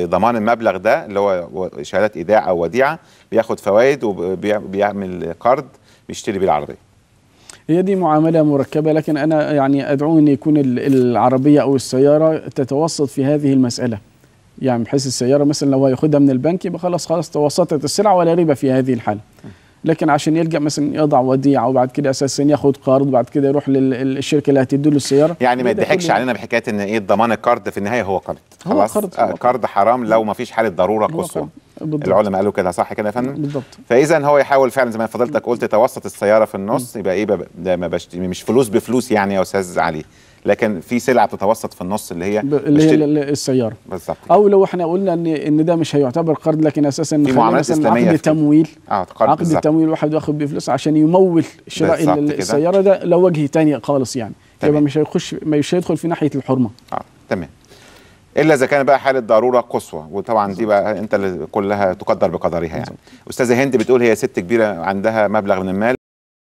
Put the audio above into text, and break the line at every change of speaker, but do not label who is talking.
ضمان المبلغ ده اللي هو شهادات ايداع او وديعه بياخد فوائد وبيعمل قرض بيشتري بيه العربيه.
هي دي معامله مركبه لكن انا يعني ادعو ان يكون العربيه او السياره تتوسط في هذه المساله. يعني بحيث السياره مثلا لو هياخدها من البنك يبقى خلاص خلاص توسطت السلعه ولا ربا في هذه الحاله. لكن عشان يلجا مثلا يضع وديعه وبعد كده اساسا ياخد قرض وبعد كده يروح للشركه اللي هتدي له السياره يعني ما يضحكش علينا
بحكايه ان ايه ضمان القرض في النهايه هو قرض هو قرض قرض حرام لو ما فيش حاله ضروره قصوى العلماء قالوا كده صح كده يا فندم بالظبط فاذا هو يحاول فعلا زي ما فضلتك قلت توسط السياره في النص يبقى ايه ما مش فلوس بفلوس يعني يا استاذ علي لكن في سلعه بتتوسط في النص اللي هي اللي هي السياره بالظبط
او لو احنا قلنا ان ان ده مش هيعتبر قرض لكن اساسا في معاملات اسلاميه عقد
تمويل اه قرض عقد تمويل
واحد ياخد بيه فلوس عشان يمول شراء السياره ده لو وجه تاني خالص يعني يبقى مش هيخش مش هيدخل في ناحيه الحرمه اه
تمام الا اذا كان بقى حاله ضروره قصوى وطبعا دي بقى انت اللي كلها تقدر بقدرها يعني استاذه هند بتقول هي ست كبيره عندها مبلغ من المال